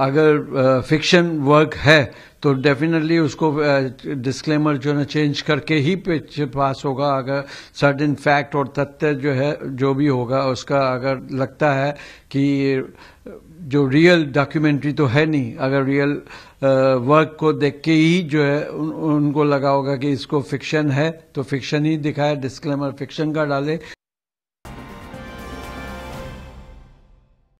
अगर fiction work है तो डेफिनेटली उसको डिस्क्लेमर जो है चेंज करके ही पास होगा अगर सर्टेन फैक्ट और तथ्य जो है जो भी होगा उसका अगर लगता है कि जो रियल डॉक्यूमेंट्री तो है नहीं अगर रियल वर्क को देख के ही जो है उन, उनको लगा होगा कि इसको फिक्शन है तो फिक्शन ही दिखाए डिस्क्लेमर फिक्शन का डाले